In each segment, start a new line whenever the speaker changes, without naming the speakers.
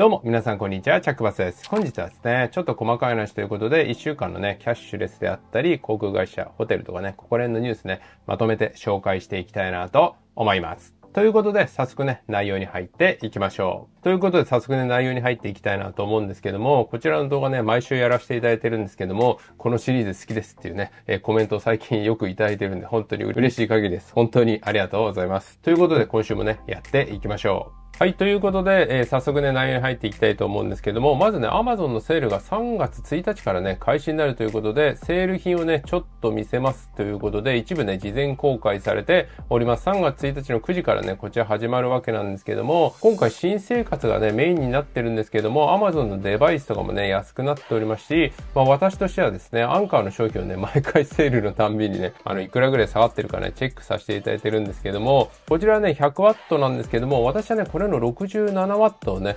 どうも、皆さんこんにちは、チャックバスです。本日はですね、ちょっと細かい話ということで、1週間のね、キャッシュレスであったり、航空会社、ホテルとかね、ここら辺のニュースね、まとめて紹介していきたいなと思います。ということで、早速ね、内容に入っていきましょう。ということで、早速ね、内容に入っていきたいなと思うんですけども、こちらの動画ね、毎週やらせていただいてるんですけども、このシリーズ好きですっていうね、えー、コメントを最近 よくいただいてるんで、本当に嬉しい限りです。本当にありがとうございます。ということで、今週もね、やっていきましょう。はい、ということで、えー、早速ね、内容に入っていきたいと思うんですけども、まずね、Amazon のセールが3月1日からね、開始になるということで、セール品をね、ちょっと見せますということで、一部ね、事前公開されております。3月1日の9時からね、こちら始まるわけなんですけども、今回新生活がね、メインになってるんですけども、Amazon のデバイスとかもね、安くなっておりますし、まあ私としてはですね、アンカーの商品をね、毎回セールのたんびにね、あの、いくらぐらい下がってるかね、チェックさせていただいてるんですけども、こちらね、100W なんですけども、私はね、これの 67W をね、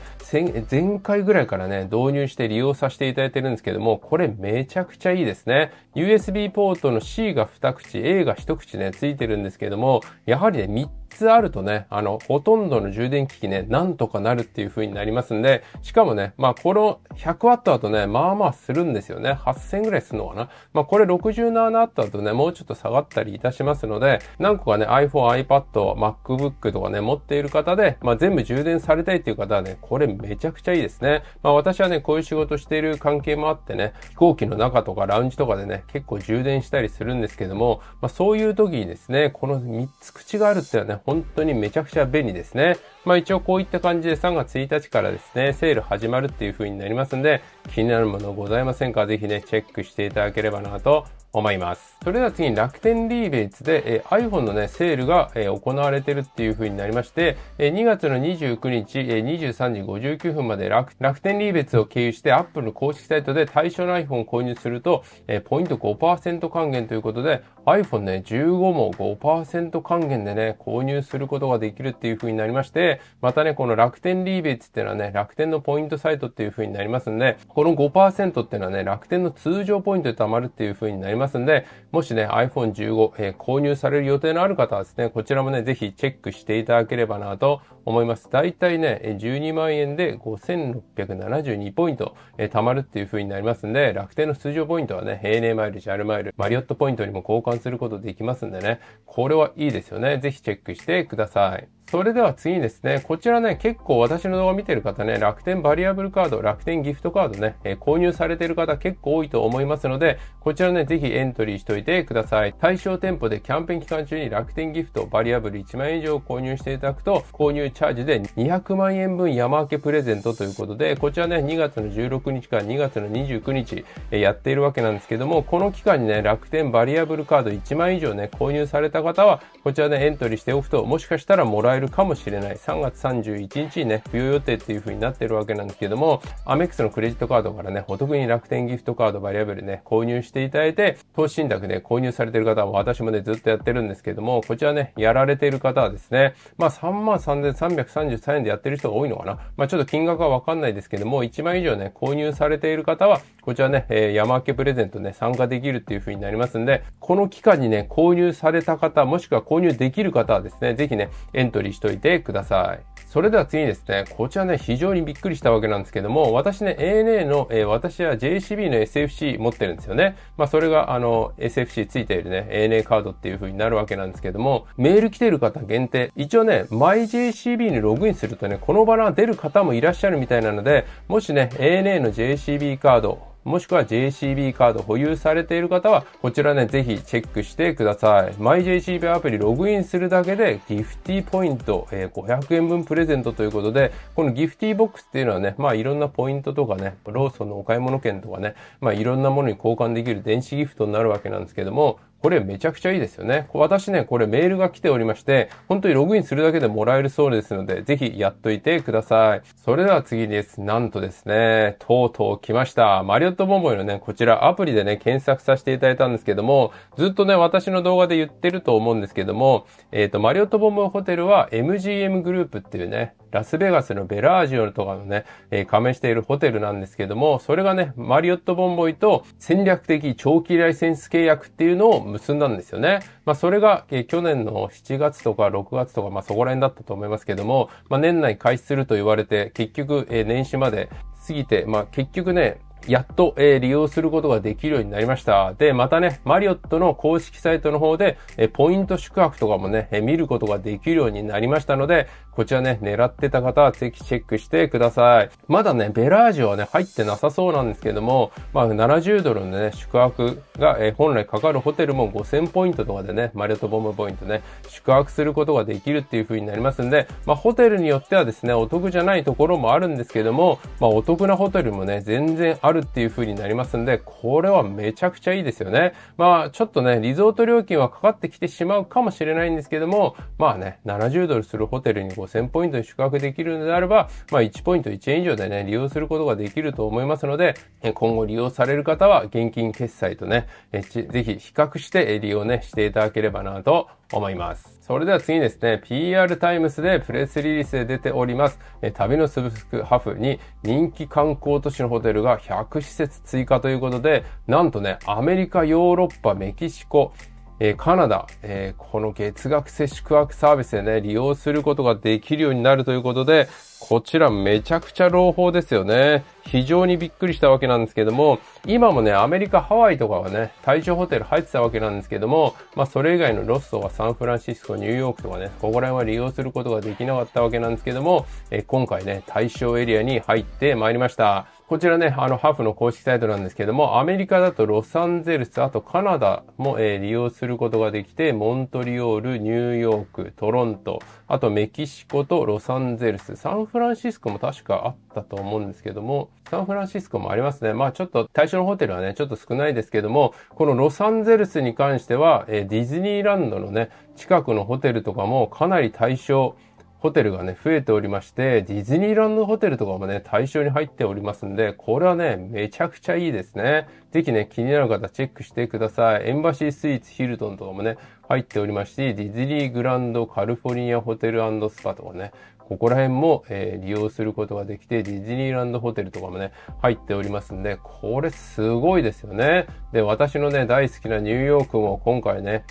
前回ぐらいからね、導入して利用させていただいてるんですけども、これめちゃくちゃいいですね。USB ポートの C が2口、A が1口ね、ついてるんですけども、やはりね、3つつあるとね、あの、ほとんどの充電機器ね、なんとかなるっていう風になりますんで、しかもね、まあこの 100W だとね、まあまあするんですよね。8000ぐらいするのかな。まあこれ 67W だとね、もうちょっと下がったりいたしますので、何個かね、iPhone、iPad、MacBook とかね、持っている方で、まあ全部充電されたいっていう方はね、これめちゃくちゃいいですね。まあ私はね、こういう仕事している関係もあってね、飛行機の中とかラウンジとかでね、結構充電したりするんですけども、まあそういう時にですね、この3つ口があるっていうのはね、本当にめちゃくちゃ便利ですね。まあ一応こういった感じで3月1日からですね、セール始まるっていう風になりますんで、気になるものございませんかぜひね、チェックしていただければなと思います。それでは次に楽天リーベイツで、えー、iPhone のね、セールが、えー、行われてるっていう風になりまして、えー、2月の29日、えー、23時59分まで楽楽天リーベイツを経由して Apple の公式サイトで対象の iPhone を購入すると、えー、ポイント5%還元ということで、iPhone ね、15も5%還元でね、購入することができるっていう風になりまして、またね、この楽天リーベーツっていうのはね、楽天のポイントサイトっていう風になりますんで、この5%っていうのはね、楽天の通常ポイントで貯まるっていう風になりますんで、もしね、iPhone15、えー、購入される予定のある方はですね、こちらもね、ぜひチェックしていただければなと思います。だいたいね、12万円で5672ポイント、えー、貯まるっていう風になりますんで、楽天の通常ポイントはね、平年マイル、ジャルマイル、マリオットポイントにも交換することできますんでね、これはいいですよね。ぜひチェックしてください。それでは次にですね、こちらね、結構私の動画見てる方ね、楽天バリアブルカード、楽天ギフトカードね、えー、購入されてる方結構多いと思いますので、こちらね、ぜひエントリーしといてください。対象店舗でキャンペーン期間中に楽天ギフト、バリアブル1万円以上購入していただくと、購入チャージで200万円分山分けプレゼントということで、こちらね、2月の16日から2月の29日、えー、やっているわけなんですけども、この期間にね、楽天バリアブルカード1万円以上ね、購入された方は、こちらね、エントリーしておくと、もしかしたらもらえ使えるかもしれない。3月31日にね、付与予定っていう風になってるわけなんですけども、アメックスのクレジットカードからね、お得に楽天ギフトカードバリアブルね、購入していただいて、投資信託ね、購入されてる方は私もね、ずっとやってるんですけども、こちらね、やられている方はですね、まあ33,333円でやってる人が多いのかな。まあちょっと金額はわかんないですけども、1万以上ね、購入されている方は、こちらね、えー、山分けプレゼントね、参加できるっていう風になりますんで、この期間にね、購入された方、もしくは購入できる方はですね、ぜひね、エントリーしといてください。それでは次にですね、こちらね、非常にびっくりしたわけなんですけども、私ね、ANA の、えー、私は JCB の SFC 持ってるんですよね。まあ、それが、あの、SFC ついているね、ANA カードっていう風になるわけなんですけども、メール来てる方限定、一応ね、MyJCB にログインするとね、このバナー出る方もいらっしゃるみたいなので、もしね、ANA の JCB カード、もしくは JCB カード保有されている方は、こちらね、ぜひチェックしてください。MyJCB アプリログインするだけで、ギフティポイント、え500円分プレゼントということで、このギフティボックスっていうのはね、まあいろんなポイントとかね、ローソンのお買い物券とかね、まあいろんなものに交換できる電子ギフトになるわけなんですけども、これめちゃくちゃいいですよね。私ね、これメールが来ておりまして、本当にログインするだけでもらえるそうですので、ぜひやっといてください。それでは次です。なんとですね、とうとう来ました。マリオットボンボイのね、こちらアプリでね、検索させていただいたんですけども、ずっとね、私の動画で言ってると思うんですけども、えっ、ー、と、マリオットンボイホテルは MGM グループっていうね、ラスベガスのベラージュとかのね、えー、加盟しているホテルなんですけども、それがね、マリオットボンボイと戦略的長期ライセンス契約っていうのを結んだんですよね。まあ、それが、えー、去年の7月とか6月とか、まあ、そこら辺だったと思いますけども、まあ、年内開始すると言われて、結局、えー、年始まで過ぎて、まあ、結局ね、やっと、えー、利用することができるようになりました。で、またね、マリオットの公式サイトの方で、えー、ポイント宿泊とかもね、えー、見ることができるようになりましたので、こちらね、狙ってた方はぜひチェックしてください。まだね、ベラージュはね、入ってなさそうなんですけども、まあ、70ドルのね、宿泊が、えー、本来かかるホテルも5000ポイントとかでね、マリオットボムポイントね、宿泊することができるっていう風になりますんで、まあ、ホテルによってはですね、お得じゃないところもあるんですけども、まあ、お得なホテルもね、全然あるるっていう風になりますんで、これはめちゃくちゃいいですよね。まあ、ちょっとね、リゾート料金はかかってきてしまうかもしれないんですけども、まあね、70ドルするホテルに5000ポイントで宿泊できるのであれば、まあ1ポイント1円以上でね、利用することができると思いますので、今後利用される方は現金決済とね、ぜひ比較して利用ね、していただければなと思います。それでは次ですね、PR タイムスでプレスリリースで出ております、え旅のスブスクハフに人気観光都市のホテルが100施設追加ということで、なんとね、アメリカ、ヨーロッパ、メキシコ、えカナダ、えこの月額接種宿泊サービスでね、利用することができるようになるということで、こちらめちゃくちゃ朗報ですよね。非常にびっくりしたわけなんですけども、今もね、アメリカ、ハワイとかはね、対象ホテル入ってたわけなんですけども、まあそれ以外のロストかサンフランシスコ、ニューヨークとかね、ここら辺は利用することができなかったわけなんですけども、え今回ね、対象エリアに入ってまいりました。こちらね、あの、ハーフの公式サイトなんですけども、アメリカだとロサンゼルス、あとカナダも、えー、利用することができて、モントリオール、ニューヨーク、トロント、あとメキシコとロサンゼルス、サンフランシスコも確かあったと思うんですけども、サンフランシスコもありますね。まあちょっと対象のホテルはね、ちょっと少ないですけども、このロサンゼルスに関しては、えディズニーランドのね、近くのホテルとかもかなり対象、ホテルがね、増えておりまして、ディズニーランドホテルとかもね、対象に入っておりますんで、これはね、めちゃくちゃいいですね。ぜひね、気になる方チェックしてください。エンバシースイーツヒルトンとかもね、入っておりまして、ディズニーグランドカルフォルニアホテルスパとかね、ここら辺も、えー、利用することができて、ディズニーランドホテルとかもね、入っておりますんで、これすごいですよね。で、私のね、大好きなニューヨークも今回ね、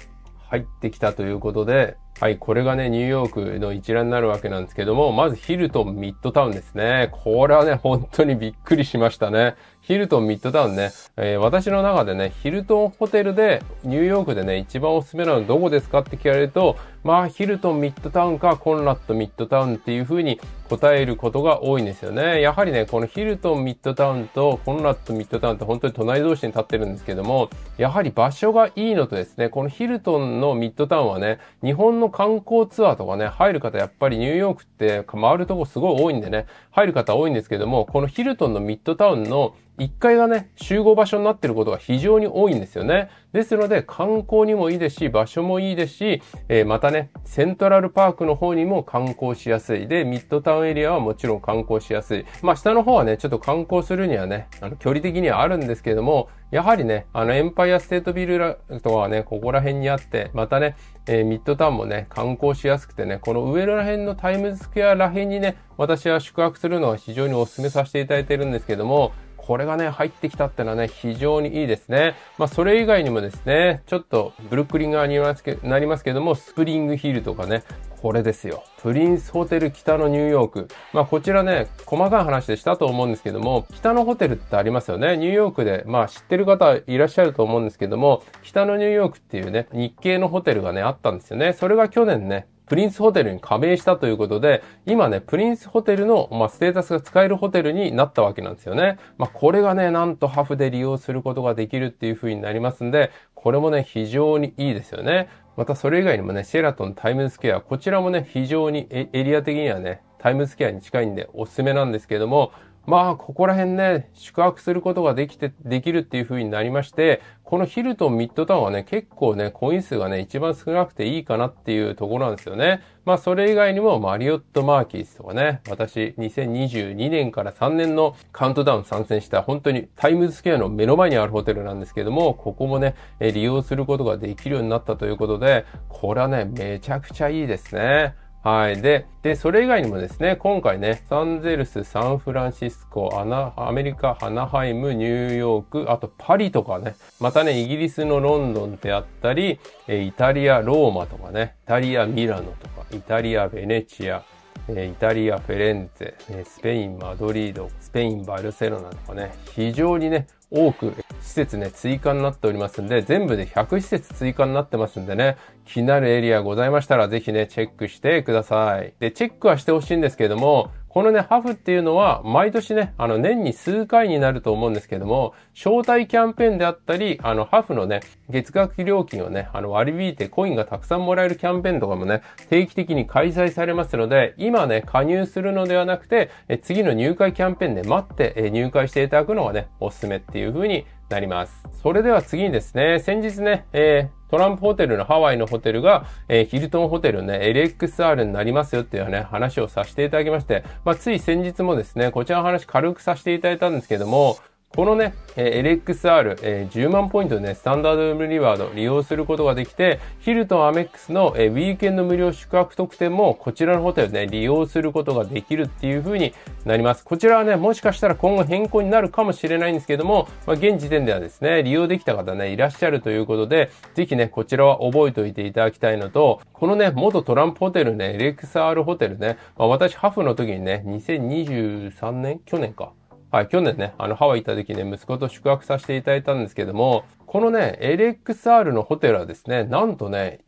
入ってきたということで、はい、これがね、ニューヨークの一覧になるわけなんですけども、まずヒルトンミッドタウンですね。これはね、本当にびっくりしましたね。ヒルトンミッドタウンね、えー、私の中でね、ヒルトンホテルで、ニューヨークでね、一番おすすめなのどこですかって聞かれると、まあ、ヒルトンミッドタウンか、コンラッドミッドタウンっていう風に答えることが多いんですよね。やはりね、このヒルトンミッドタウンとコンラッドミッドタウンって本当に隣同士に立ってるんですけども、やはり場所がいいのとですね、このヒルトンのミッドタウンはね、日本の観光ツアーとかね、入る方やっぱりニューヨークって回るとこすごい多いんでね、入る方多いんですけども、このヒルトンのミッドタウンの1階がね、集合場所になってることが非常に多いんですよね。ですので、観光にもいいですし、場所もいいですし、えー、またね、セントラルパークの方にも観光しやすい。で、ミッドタウンエリアはもちろん観光しやすい。まあ、下の方はね、ちょっと観光するにはね、あの、距離的にはあるんですけれども、やはりね、あの、エンパイアステートビルとかはね、ここら辺にあって、またね、えー、ミッドタウンもね、観光しやすくてね、この上ら辺のタイムズスクエアら辺にね、私は宿泊するのは非常にお勧めさせていただいてるんですけども、これがね、入ってきたってのはね、非常にいいですね。まあ、それ以外にもですね、ちょっとブルックリン側になりますけども、スプリングヒールとかね、これですよ。プリンスホテル北のニューヨーク。まあこちらね、細かい話でしたと思うんですけども、北のホテルってありますよね。ニューヨークで、まあ知ってる方いらっしゃると思うんですけども、北のニューヨークっていうね、日系のホテルがね、あったんですよね。それが去年ね、プリンスホテルに加盟したということで、今ね、プリンスホテルの、まあ、ステータスが使えるホテルになったわけなんですよね。まあ、これがね、なんとハフで利用することができるっていう風になりますんで、これもね、非常にいいですよね。またそれ以外にもね、シェラトンタイムズスケア、こちらもね、非常にエリア的にはね、タイムズスケアに近いんでおすすめなんですけれども、まあ、ここら辺ね、宿泊することができて、できるっていう風になりまして、このヒルトンミッドタウンはね、結構ね、コイン数がね、一番少なくていいかなっていうところなんですよね。まあ、それ以外にも、マリオット・マーキーズとかね、私、2022年から3年のカウントダウン参戦した、本当にタイムズスケアの目の前にあるホテルなんですけども、ここもね、利用することができるようになったということで、これはね、めちゃくちゃいいですね。はい。で、で、それ以外にもですね、今回ね、サンゼルス、サンフランシスコ、アナ、アメリカ、ハナハイム、ニューヨーク、あとパリとかね、またね、イギリスのロンドンであったり、イタリア、ローマとかね、イタリア、ミラノとか、イタリア、ベネチア、イタリア、フェレンツェ、スペイン、マドリード、スペイン、バルセロナとかね、非常にね、多く施設ね、追加になっておりますんで、全部で100施設追加になってますんでね、気になるエリアございましたら、ぜひね、チェックしてください。で、チェックはしてほしいんですけれども、このね、ハフっていうのは、毎年ね、あの、年に数回になると思うんですけども、招待キャンペーンであったり、あの、ハフのね、月額料金をね、あの、割り引いてコインがたくさんもらえるキャンペーンとかもね、定期的に開催されますので、今ね、加入するのではなくて、え次の入会キャンペーンで待って、え入会していただくのがね、おすすめっていういう風になります。それでは次にですね、先日ね、えートランプホテルのハワイのホテルが、えー、ヒルトンホテルね、LXR になりますよっていうね、話をさせていただきまして、まあ、つい先日もですね、こちらの話軽くさせていただいたんですけども、このね、LXR、えー、10万ポイントでね、スタンダードリワード利用することができて、ヒルトンアメックスの、えー、ウィークエンド無料宿泊特典もこちらのホテルで、ね、利用することができるっていう風になります。こちらはね、もしかしたら今後変更になるかもしれないんですけども、まあ、現時点ではですね、利用できた方ね、いらっしゃるということで、ぜひね、こちらは覚えておいていただきたいのと、このね、元トランプホテルね、LXR ホテルね、まあ、私ハフの時にね、2023年去年か。はい、去年ね、あの、ハワイ行った時ね、息子と宿泊させていただいたんですけども、このね、LXR のホテルはですね、なんとね、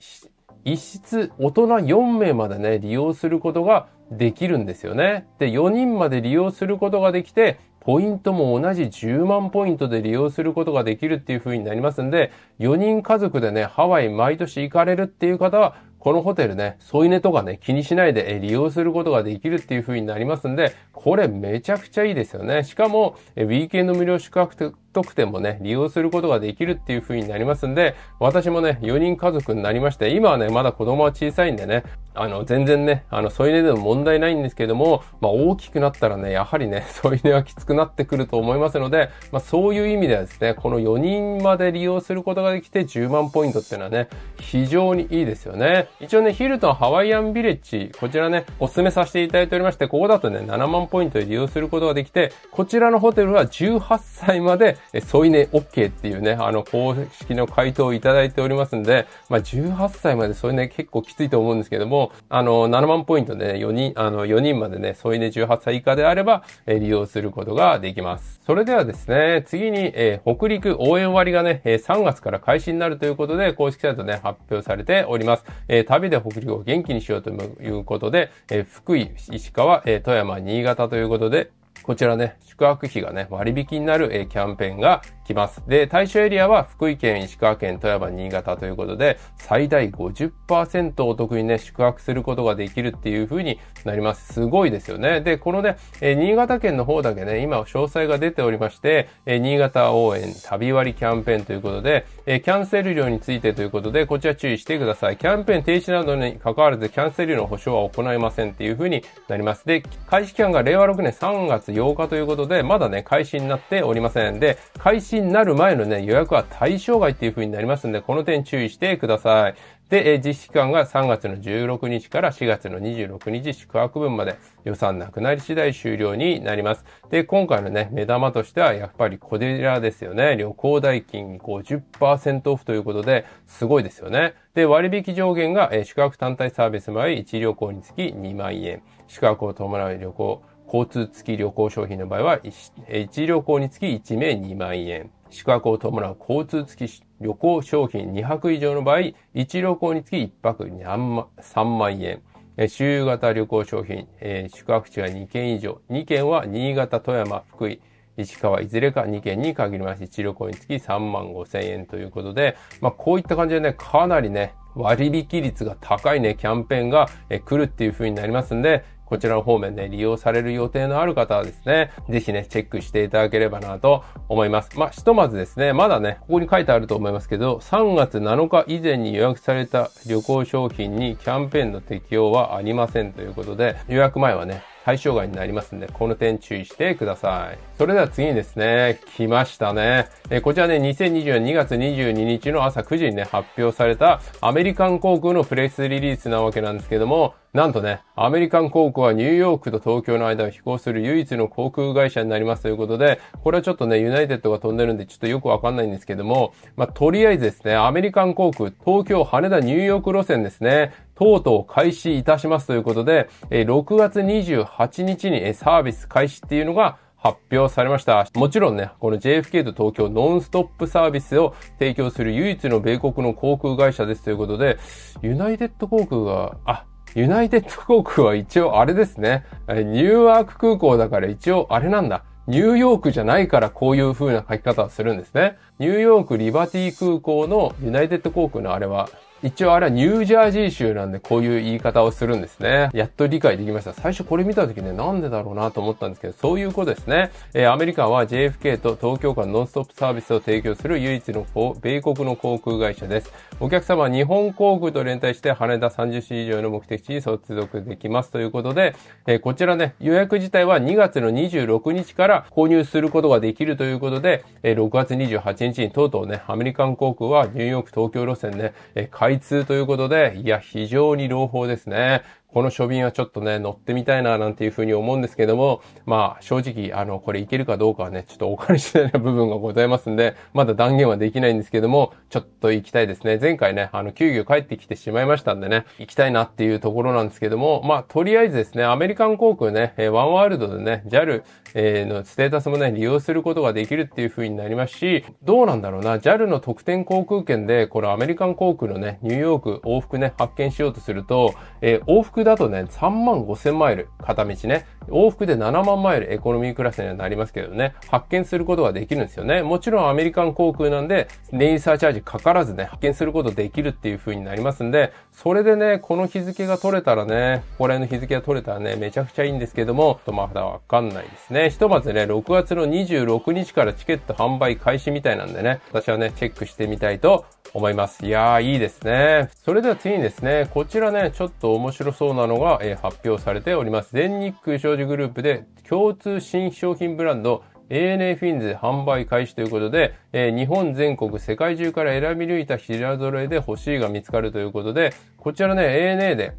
一室大人4名までね、利用することができるんですよね。で、4人まで利用することができて、ポイントも同じ10万ポイントで利用することができるっていう風になりますんで、4人家族でね、ハワイ毎年行かれるっていう方は、このホテルね、添い寝とかね、気にしないで利用することができるっていう風になりますんで、これめちゃくちゃいいですよね。しかも、ウィーケンド無料宿泊特典もね、利用することができるっていう風になりますんで、私もね、4人家族になりまして、今はね、まだ子供は小さいんでね、あの、全然ね、あの、添い寝でも問題ないんですけども、まあ、大きくなったらね、やはりね、添い寝はきつくなってくると思いますので、まあ、そういう意味ではですね、この4人まで利用することができて10万ポイントっていうのはね、非常にいいですよね。一応ね、ヒルトンハワイアンビレッジ、こちらね、お勧めさせていただいておりまして、ここだとね、7万ポイントで利用することができて、こちらのホテルは18歳まで添い寝 OK っていうね、あの、公式の回答をいただいておりますんで、まあ、18歳まで添い寝結構きついと思うんですけども、あの、7万ポイントでね、4人、あの、4人までね、添い寝18歳以下であれば、え利用することができます。それではですね、次に、えー、北陸応援割がね、え3月から開始になるということで、公式サイトね、発表されております。えー、旅で北陸を元気にしようということで、えー、福井、石川、え富山、新潟ということで、こちらね、宿泊費がね、割引になる、えキャンペーンが来ます。で、対象エリアは福井県、石川県、富山、新潟ということで、最大50%お得にね、宿泊することができるっていう風になります。すごいですよね。で、このね、え新潟県の方だけね、今詳細が出ておりまして、え新潟応援旅割キャンペーンということで、えキャンセル料についてということで、こちら注意してください。キャンペーン停止などに関わらず、キャンセル料の保証は行いませんっていう風になります。で、開始期間が令和6年3月8日ということで、まだね、開始になっておりません。で、開始になる前のね、予約は対象外っていう風になりますんで、この点注意してください。で、え実施期間が3月の16日から4月の26日宿泊分まで予算なくなり次第終了になります。で、今回のね、目玉としてはやっぱりこちらですよね。旅行代金50%オフということで、すごいですよね。で、割引上限が、え宿泊単体サービス前1旅行につき2万円。宿泊を伴う旅行、交通付き旅行商品の場合は1、1旅行につき1名2万円。宿泊を伴う交通付き旅行商品2泊以上の場合、1旅行につき1泊3万円。周型旅行商品、えー、宿泊地が2件以上。2件は新潟、富山、福井、石川、いずれか2件に限ります。1旅行につき3万5千円ということで、まあこういった感じでね、かなりね、割引率が高いね、キャンペーンが来るっていう風になりますんで、こちらの方面で利用される予定のある方はですね、ぜひね、チェックしていただければなと思います。まあ、ひとまずですね、まだね、ここに書いてあると思いますけど、3月7日以前に予約された旅行商品にキャンペーンの適用はありませんということで、予約前はね、対象外になりますんで、この点注意してください。それでは次にですね、来ましたね。えー、こちらね、2024年2月22日の朝9時にね、発表されたアメリカン航空のプレスリリースなわけなんですけども、なんとね、アメリカン航空はニューヨークと東京の間を飛行する唯一の航空会社になりますということで、これはちょっとね、ユナイテッドが飛んでるんでちょっとよくわかんないんですけども、まあ、とりあえずですね、アメリカン航空、東京、羽田、ニューヨーク路線ですね、とうとう開始いたしますということで、6月28日にサービス開始っていうのが発表されました。もちろんね、この JFK と東京ノンストップサービスを提供する唯一の米国の航空会社ですということで、ユナイテッド航空が、あ、ユナイテッド航空は一応あれですね。ニューワーク空港だから一応あれなんだ。ニューヨークじゃないからこういう風な書き方をするんですね。ニューヨークリバティ空港のユナイテッド航空のあれは一応あれはニュージャージー州なんでこういう言い方をするんですね。やっと理解できました。最初これ見た時ね、なんでだろうなと思ったんですけど、そういうことですね。えー、アメリカは JFK と東京間ノンストップサービスを提供する唯一の米国の航空会社です。お客様は日本航空と連帯して羽田30市以上の目的地に接続できますということで、えー、こちらね、予約自体は2月の26日から購入することができるということで、えー、6月28日にとうとうね、アメリカン航空はニューヨーク東京路線ね、えー開通ということで、いや、非常に朗報ですね。この書便はちょっとね、乗ってみたいななんていうふうに思うんですけども、まあ正直、あの、これいけるかどうかはね、ちょっとお金し第な部分がございますんで、まだ断言はできないんですけども、ちょっと行きたいですね。前回ね、あの、急遽帰ってきてしまいましたんでね、行きたいなっていうところなんですけども、まあとりあえずですね、アメリカン航空ね、えー、ワンワールドでね、JAL、えー、のステータスもね、利用することができるっていうふうになりますし、どうなんだろうな、JAL の特典航空券で、これアメリカン航空のね、ニューヨーク往復ね、発見しようとすると、えー、往復復だとね、3万5千マイル、片道ね。往復で7万マイルエコノミークラスにはなりますけどね、発見することができるんですよね。もちろんアメリカン航空なんで、ネイサーチャージかからずね、発見することできるっていう風になりますんで、それでね、この日付が取れたらね、ここら辺の日付が取れたらね、めちゃくちゃいいんですけども、とまだわかんないですね。ひとまずね、6月の26日からチケット販売開始みたいなんでね、私はね、チェックしてみたいと思います。いやー、いいですね。それでは次にですね、こちらね、ちょっと面白そうなのが、えー、発表されております。全日空商事グループで共通新商品ブランド、ANA フィンズ販売開始ということで、えー、日本全国世界中から選び抜いた品揃えで欲しいが見つかるということで、こちらね、ANA で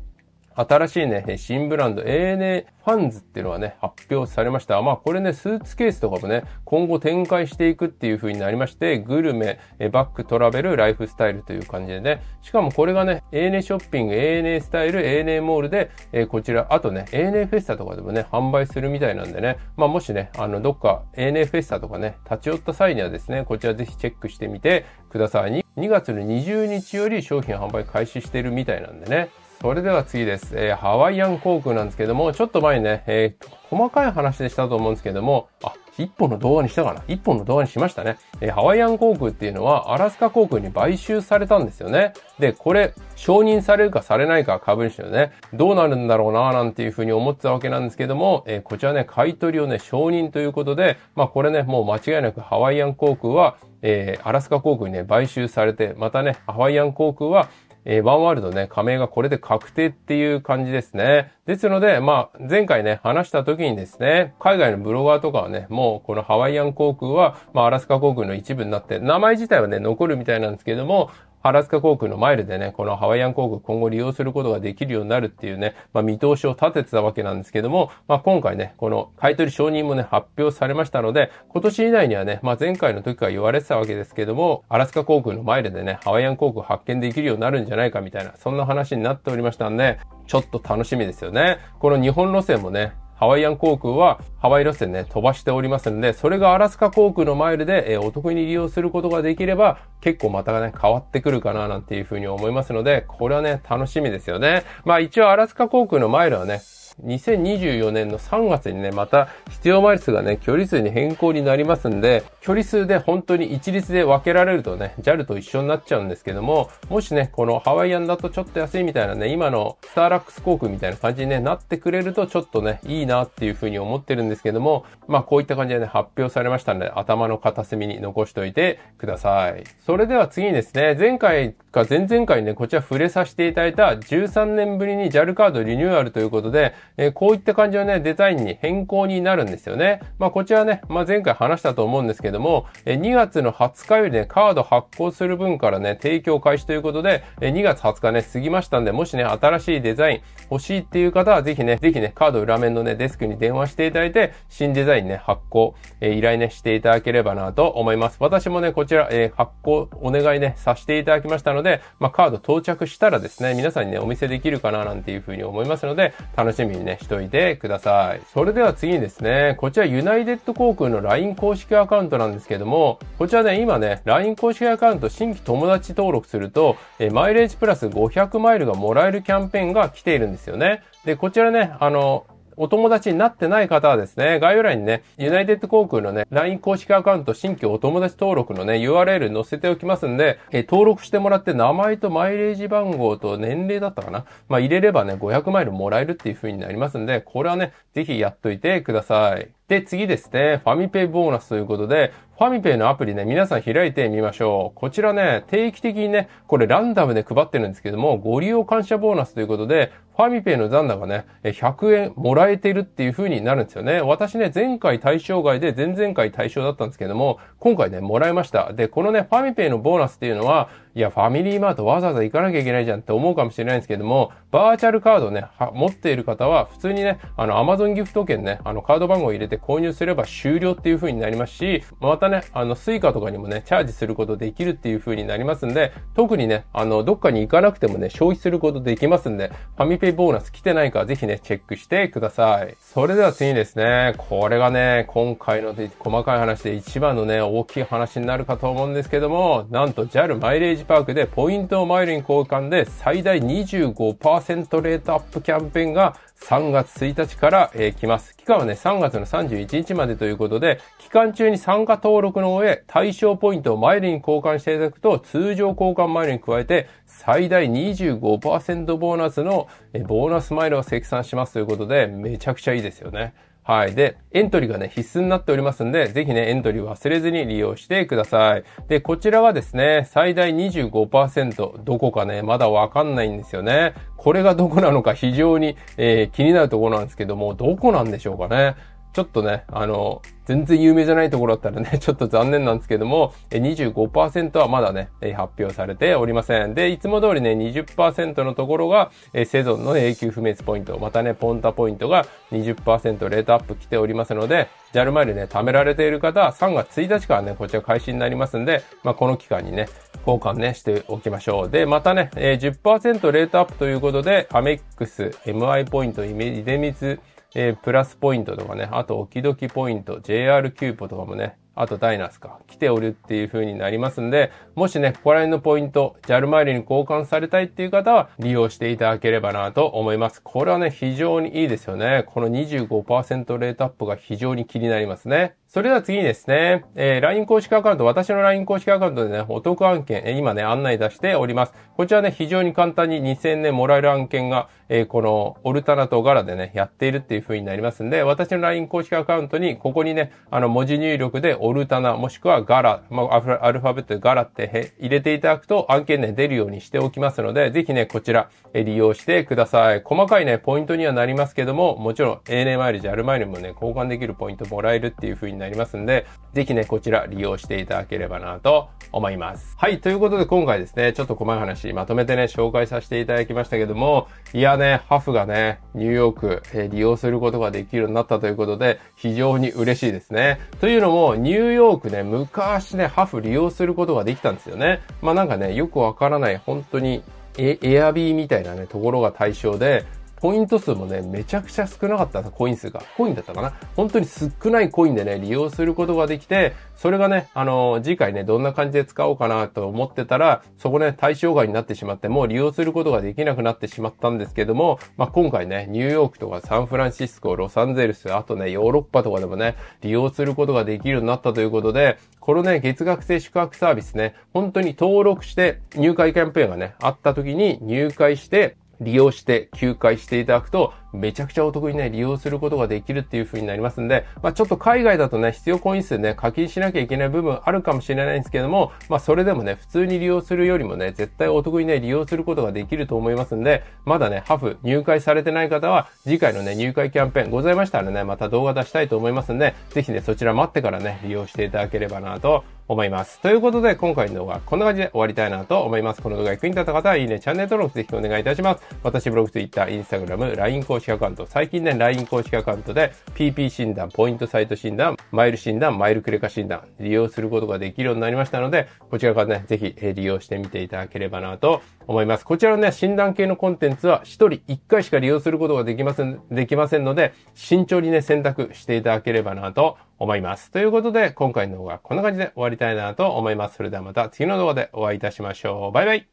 新しいね、新ブランド ANA ファンズっていうのがね、発表されました。まあこれね、スーツケースとかもね、今後展開していくっていう風になりまして、グルメ、バックトラベル、ライフスタイルという感じでね、しかもこれがね、ANA ショッピング、ANA スタイル、ANA モールで、えー、こちら、あとね、ANA フェスタとかでもね、販売するみたいなんでね、まあもしね、あの、どっか ANA フェスタとかね、立ち寄った際にはですね、こちらぜひチェックしてみてください。2月の20日より商品販売開始してるみたいなんでね。それでは次です。えー、ハワイアン航空なんですけども、ちょっと前にね、えー、細かい話でしたと思うんですけども、あ、一本の動画にしたかな一本の動画にしましたね。えー、ハワイアン航空っていうのはアラスカ航空に買収されたんですよね。で、これ、承認されるかされないか株主のね、どうなるんだろうななんていうふうに思ってたわけなんですけども、えー、こちらね、買い取りをね、承認ということで、まあこれね、もう間違いなくハワイアン航空は、えー、アラスカ航空にね、買収されて、またね、ハワイアン航空は、えー、ワンワールドね、加盟がこれで確定っていう感じですね。ですので、まあ、前回ね、話した時にですね、海外のブロガーとかはね、もうこのハワイアン航空は、まあ、アラスカ航空の一部になって、名前自体はね、残るみたいなんですけども、ラスカ航空のマイルでね、このハワイアン航空今後利用することができるようになるっていうね、まあ、見通しを立ててたわけなんですけども、まあ、今回ね、この買取承認もね、発表されましたので、今年以内にはね、まあ、前回の時から言われてたわけですけども、アラスカ航空のマイルでね、ハワイアン航空発見できるようになるんじゃないかみたいな、そんな話になっておりましたんで、ちょっと楽しみですよね。この日本路線もね、ハワイアン航空はハワイ路線ね、飛ばしておりますので、それがアラスカ航空のマイルで、えお得に利用することができれば、結構またね、変わってくるかななんていうふうに思いますので、これはね、楽しみですよね。まあ一応アラスカ航空のマイルはね、。2024年の3月にね、また必要ル数がね、距離数に変更になりますんで、距離数で本当に一律で分けられるとね、JAL と一緒になっちゃうんですけども、もしね、このハワイアンだとちょっと安いみたいなね、今のスターラックス航空みたいな感じに、ね、なってくれるとちょっとね、いいなっていうふうに思ってるんですけども、まあこういった感じでね、発表されましたので、頭の片隅に残しておいてください。それでは次にですね、前回か前々回ね、こちら触れさせていただいた13年ぶりに JAL カードリニューアルということで、えー、こういった感じのね、デザインに変更になるんですよね。まあ、こちらね、まあ、前回話したと思うんですけども、えー、2月の20日よりね、カード発行する分からね、提供開始ということで、えー、2月20日ね、過ぎましたんで、もしね、新しいデザイン欲しいっていう方は、ぜひね、ぜひね、カード裏面のね、デスクに電話していただいて、新デザインね、発行、えー、依頼ね、していただければなと思います。私もね、こちら、えー、発行お願いね、させていただきましたので、まあ、カード到着したらですね、皆さんにね、お見せできるかななんていうふうに思いますので、楽しみにね、しといてください。それでは次にですね、こちらユナイテッド航空の LINE 公式アカウントなんですけども、こちらね、今ね、LINE 公式アカウント新規友達登録すると、えマイレージプラス500マイルがもらえるキャンペーンが来ているんですよね。で、こちらね、あの、お友達になってない方はですね、概要欄にね、ユナイテッド航空のね、LINE 公式アカウント新規お友達登録のね、URL 載せておきますんで、え登録してもらって名前とマイレージ番号と年齢だったかな。まあ、入れればね、500マイルもらえるっていう風になりますんで、これはね、ぜひやっといてください。で、次ですね、ファミペイボーナスということで、ファミペイのアプリね、皆さん開いてみましょう。こちらね、定期的にね、これランダムで配ってるんですけども、ご利用感謝ボーナスということで、ファミペイの残高ね、100円もらえてるっていう風になるんですよね。私ね、前回対象外で、前々回対象だったんですけども、今回ね、もらいました。で、このね、ファミペイのボーナスっていうのは、いや、ファミリーマートわざわざ行かなきゃいけないじゃんって思うかもしれないんですけども、バーチャルカードね、持っている方は、普通にね、あの、Amazon ギフト券ね、あの、カード番号入れてて購入すれば終了っていう風になりますし、またね、あの、suica とかにもね、チャージすることできるっていう風になりますんで、特にね、あの、どっかに行かなくてもね、消費することできますんで、ファミペイボーナス来てないか、ぜひね、チェックしてください。それでは次ですね、これがね、今回の細かい話で一番のね、大きい話になるかと思うんですけども、なんと JAL マイレージパークでポイントをマイルに交換で最大25%レートアップキャンペーンが3月1日から、えー、来ます。期間はね、3月の31日までということで、期間中に参加登録の上、対象ポイントをマイルに交換していただくと、通常交換マイルに加えて、最大25%ボーナスの、えボーナスマイルを積算しますということで、めちゃくちゃいいですよね。はい。で、エントリーがね、必須になっておりますんで、ぜひね、エントリー忘れずに利用してください。で、こちらはですね、最大25%、どこかね、まだわかんないんですよね。これがどこなのか非常に、えー、気になるところなんですけども、どこなんでしょうかね。ちょっとね、あの、全然有名じゃないところだったらね、ちょっと残念なんですけども、25%はまだね、発表されておりません。で、いつも通りね、20%のところが、セゾンの永久不滅ポイント、またね、ポンタポイントが20%レートアップ来ておりますので、JAL マイルね、貯められている方は3月1日からね、こちら開始になりますんで、まあ、この期間にね、交換ね、しておきましょう。で、またね、10%レートアップということで、アメックス、MI ポイント、イメデミツ、えー、プラスポイントとかね、あと、置き時ポイント、JR キューポとかもね、あとダイナスか、来ておるっていう風になりますんで、もしね、ここら辺のポイント、JAL マイルに交換されたいっていう方は、利用していただければなと思います。これはね、非常にいいですよね。この25%レートアップが非常に気になりますね。それでは次にですね、えー、LINE 公式アカウント、私の LINE 公式アカウントでね、お得案件、えー、今ね、案内出しております。こちらね、非常に簡単に2000円もらえる案件が、えー、このオルタナガ柄でね、やっているっていう風になりますんで、私の LINE 公式アカウントに、ここにね、あの、文字入力でオルタナ、もしくは柄、まあ、アルファベットで柄って入れていただくと案件ね、出るようにしておきますので、ぜひね、こちら、えー、利用してください。細かいね、ポイントにはなりますけども、もちろん、ANA マイルじゃある前にもね、交換できるポイントもらえるっていう風になります。なりますんで、ぜひね、こちら利用していただければなと思います。はい、ということで今回ですね、ちょっと細い話まとめてね、紹介させていただきましたけども、いやね、ハフがね、ニューヨーク、えー、利用することができるようになったということで、非常に嬉しいですね。というのも、ニューヨークね、昔ね、ハフ利用することができたんですよね。まあなんかね、よくわからない、本当に、エアビーみたいなね、ところが対象で、コイント数もね、めちゃくちゃ少なかったコイン数が。コインだったかな本当に少ないコインでね、利用することができて、それがね、あのー、次回ね、どんな感じで使おうかなと思ってたら、そこね、対象外になってしまって、もう利用することができなくなってしまったんですけども、まあ、今回ね、ニューヨークとかサンフランシスコ、ロサンゼルス、あとね、ヨーロッパとかでもね、利用することができるようになったということで、このね、月額制宿泊サービスね、本当に登録して入会キャンペーンがね、あった時に入会して、利用して、休会していただくと、めちゃくちゃお得にね、利用することができるっていう風になりますんで、まあ、ちょっと海外だとね、必要コイン数ね、課金しなきゃいけない部分あるかもしれないんですけども、まあ、それでもね、普通に利用するよりもね、絶対お得にね、利用することができると思いますんで、まだね、ハフ入会されてない方は、次回のね、入会キャンペーンございましたらね、また動画出したいと思いますんで、ぜひね、そちら待ってからね、利用していただければなと思います。ということで、今回の動画はこんな感じで終わりたいなと思います。この動画役に立った方は、いいね、チャンネル登録ぜひお願いいたします。私、ブログ、Twitter、Instagram、LINE 公式式アカウント、最近ね、LINE 公式アカウントで PP 診断、ポイントサイト診断、マイル診断、マイルクレカ診断、利用することができるようになりましたので、こちらからね、ぜひ利用してみていただければなと思います。こちらのね、診断系のコンテンツは1人1回しか利用することができません、できませんので、慎重にね、選択していただければなと思います。ということで、今回の動画はこんな感じで終わりたいなと思います。それではまた次の動画でお会いいたしましょう。バイバイ